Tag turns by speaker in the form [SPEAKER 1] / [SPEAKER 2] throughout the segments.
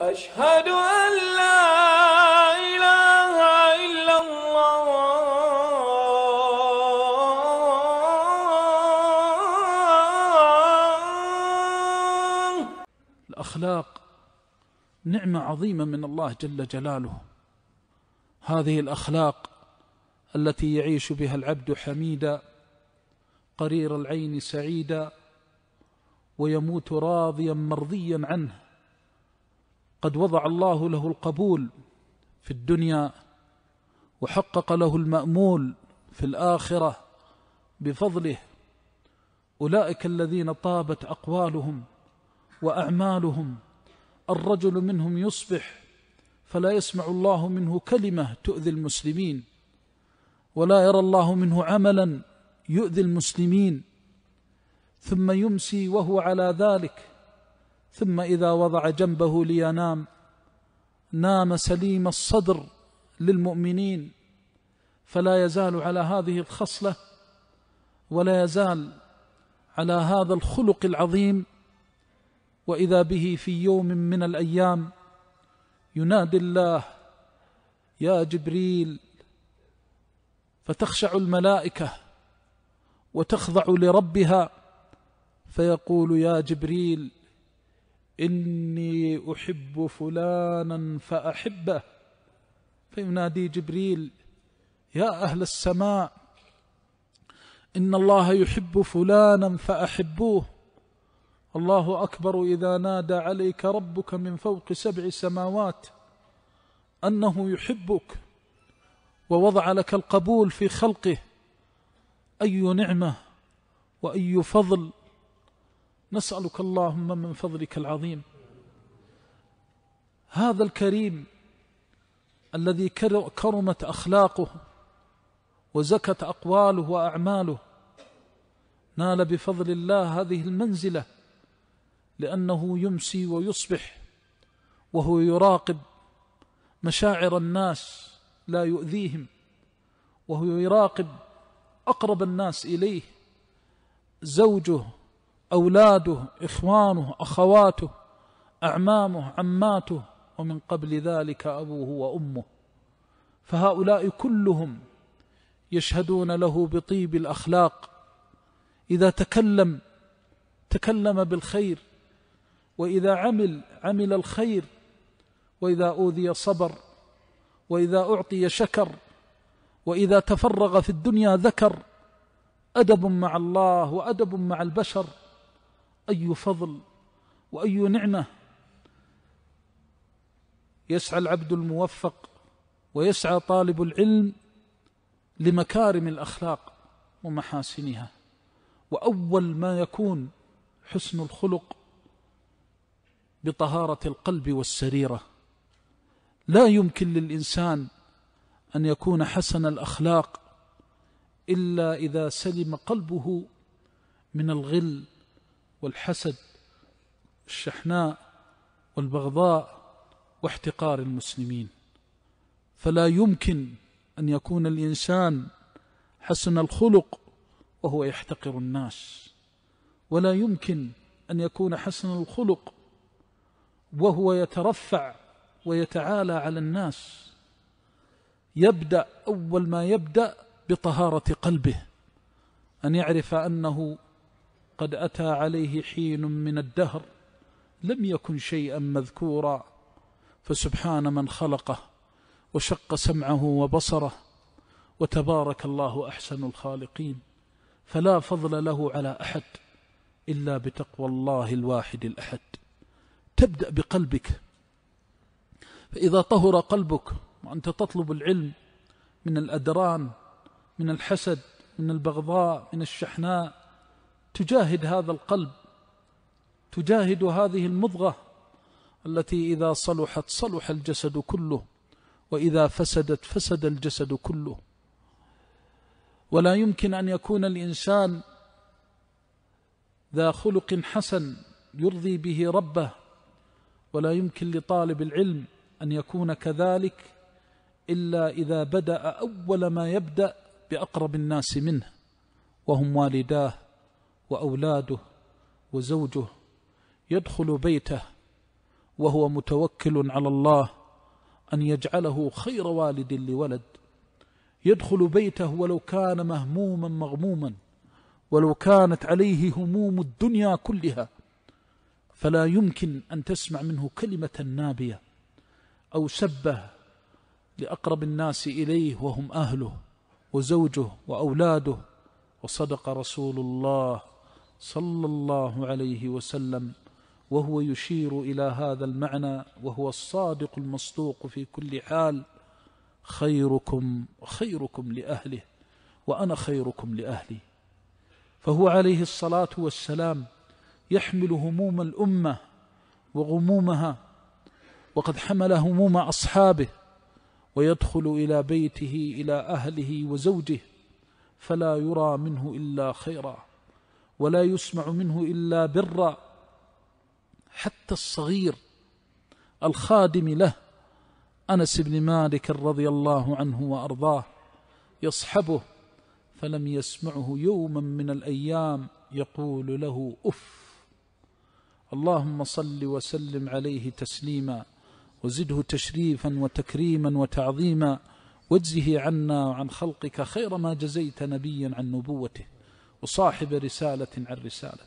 [SPEAKER 1] أشهد أن لا إله إلا الله الأخلاق نعمة عظيمة من الله جل جلاله هذه الأخلاق التي يعيش بها العبد حميدا قرير العين سعيدا ويموت راضيا مرضيا عنه قد وضع الله له القبول في الدنيا وحقق له المأمول في الآخرة بفضله أولئك الذين طابت أقوالهم وأعمالهم الرجل منهم يصبح فلا يسمع الله منه كلمة تؤذي المسلمين ولا يرى الله منه عملا يؤذي المسلمين ثم يمسي وهو على ذلك ثم إذا وضع جنبه لينام نام سليم الصدر للمؤمنين فلا يزال على هذه الخصلة ولا يزال على هذا الخلق العظيم وإذا به في يوم من الأيام ينادي الله يا جبريل فتخشع الملائكة وتخضع لربها فيقول يا جبريل إني أحب فلانا فأحبه فينادي جبريل يا أهل السماء إن الله يحب فلانا فأحبوه الله أكبر إذا نادى عليك ربك من فوق سبع سماوات أنه يحبك ووضع لك القبول في خلقه أي نعمة وأي فضل نسألك اللهم من فضلك العظيم هذا الكريم الذي كرمت أخلاقه وزكت أقواله وأعماله نال بفضل الله هذه المنزلة لأنه يمسي ويصبح وهو يراقب مشاعر الناس لا يؤذيهم وهو يراقب أقرب الناس إليه زوجه أولاده إخوانه أخواته أعمامه عماته ومن قبل ذلك أبوه وأمه فهؤلاء كلهم يشهدون له بطيب الأخلاق إذا تكلم تكلم بالخير وإذا عمل عمل الخير وإذا أوذي صبر وإذا أعطي شكر وإذا تفرغ في الدنيا ذكر أدب مع الله وأدب مع البشر أي فضل وأي نعمة يسعى العبد الموفق ويسعى طالب العلم لمكارم الأخلاق ومحاسنها وأول ما يكون حسن الخلق بطهارة القلب والسريرة لا يمكن للإنسان أن يكون حسن الأخلاق إلا إذا سلم قلبه من الغل والحسد الشحناء والبغضاء واحتقار المسلمين فلا يمكن أن يكون الإنسان حسن الخلق وهو يحتقر الناس ولا يمكن أن يكون حسن الخلق وهو يترفع ويتعالى على الناس يبدأ أول ما يبدأ بطهارة قلبه أن يعرف أنه قد أتى عليه حين من الدهر لم يكن شيئا مذكورا فسبحان من خلقه وشق سمعه وبصره وتبارك الله أحسن الخالقين فلا فضل له على أحد إلا بتقوى الله الواحد الأحد تبدأ بقلبك فإذا طهر قلبك وأنت تطلب العلم من الأدران من الحسد من البغضاء من الشحناء تجاهد هذا القلب تجاهد هذه المضغه التي اذا صلحت صلح الجسد كله واذا فسدت فسد الجسد كله ولا يمكن ان يكون الانسان ذا خلق حسن يرضي به ربه ولا يمكن لطالب العلم ان يكون كذلك الا اذا بدا اول ما يبدا باقرب الناس منه وهم والداه وأولاده وزوجه يدخل بيته وهو متوكل على الله أن يجعله خير والد لولد يدخل بيته ولو كان مهموما مغموما ولو كانت عليه هموم الدنيا كلها فلا يمكن أن تسمع منه كلمة نابية أو سبه لأقرب الناس إليه وهم أهله وزوجه وأولاده وصدق رسول الله صلى الله عليه وسلم وهو يشير إلى هذا المعنى وهو الصادق المصدوق في كل حال خيركم خيركم لأهله وأنا خيركم لأهلي فهو عليه الصلاة والسلام يحمل هموم الأمة وغمومها وقد حمل هموم أصحابه ويدخل إلى بيته إلى أهله وزوجه فلا يرى منه إلا خيرًا ولا يسمع منه إلا برا حتى الصغير الخادم له أنس بن مالك رضي الله عنه وأرضاه يصحبه فلم يسمعه يوما من الأيام يقول له أف اللهم صل وسلم عليه تسليما وزده تشريفا وتكريما وتعظيما واجزه عنا وعن خلقك خير ما جزيت نبيا عن نبوته وصاحب رسالة عن رسالة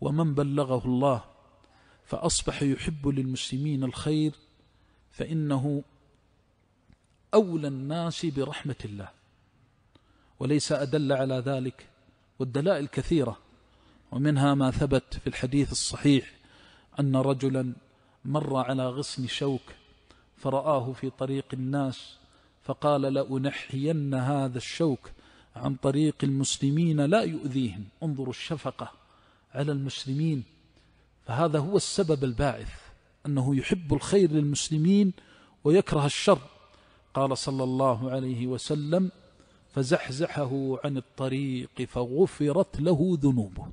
[SPEAKER 1] ومن بلغه الله فأصبح يحب للمسلمين الخير فإنه أولى الناس برحمة الله وليس أدل على ذلك والدلائل كثيرة ومنها ما ثبت في الحديث الصحيح أن رجلا مر على غصن شوك فرآه في طريق الناس فقال لأنحين هذا الشوك عن طريق المسلمين لا يؤذيهم انظروا الشفقة على المسلمين فهذا هو السبب الباعث أنه يحب الخير للمسلمين ويكره الشر قال صلى الله عليه وسلم فزحزحه عن الطريق فغفرت له ذنوبه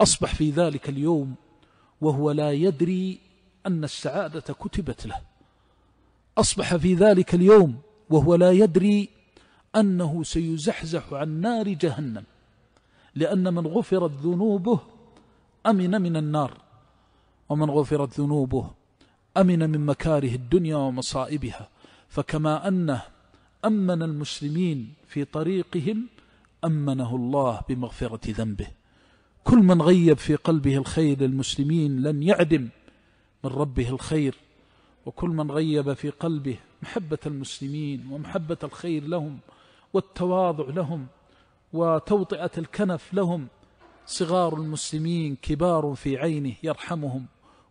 [SPEAKER 1] أصبح في ذلك اليوم وهو لا يدري أن السعادة كتبت له أصبح في ذلك اليوم وهو لا يدري أنه سيزحزح عن نار جهنم لأن من غفرت ذنوبه أمن من النار ومن غفرت ذنوبه أمن من مكاره الدنيا ومصائبها فكما أنه أمن المسلمين في طريقهم أمنه الله بمغفرة ذنبه كل من غيب في قلبه الخير للمسلمين لن يعدم من ربه الخير وكل من غيب في قلبه محبة المسلمين ومحبة الخير لهم والتواضع لهم وتوطئة الكنف لهم صغار المسلمين كبار في عينه يرحمهم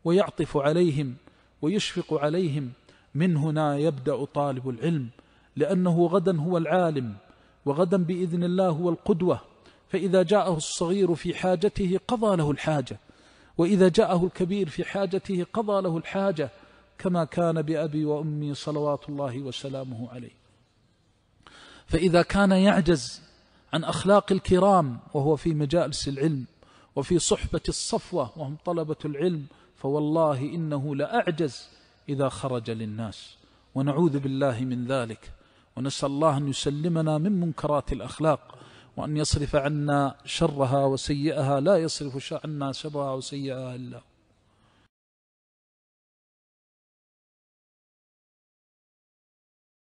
[SPEAKER 1] ويعطف عليهم ويشفق عليهم من هنا يبدأ طالب العلم لأنه غدا هو العالم وغدا بإذن الله هو القدوة فإذا جاءه الصغير في حاجته قضى له الحاجة وإذا جاءه الكبير في حاجته قضى له الحاجة كما كان بأبي وأمي صلوات الله وسلامه عليه فإذا كان يعجز عن أخلاق الكرام وهو في مجالس العلم وفي صحبة الصفوة وهم طلبة العلم فوالله إنه لأعجز إذا خرج للناس ونعوذ بالله من ذلك ونسأل الله أن يسلمنا من منكرات الأخلاق وأن يصرف عنا شرها وسيئها لا يصرف عنا شرها وسيئها إلا هو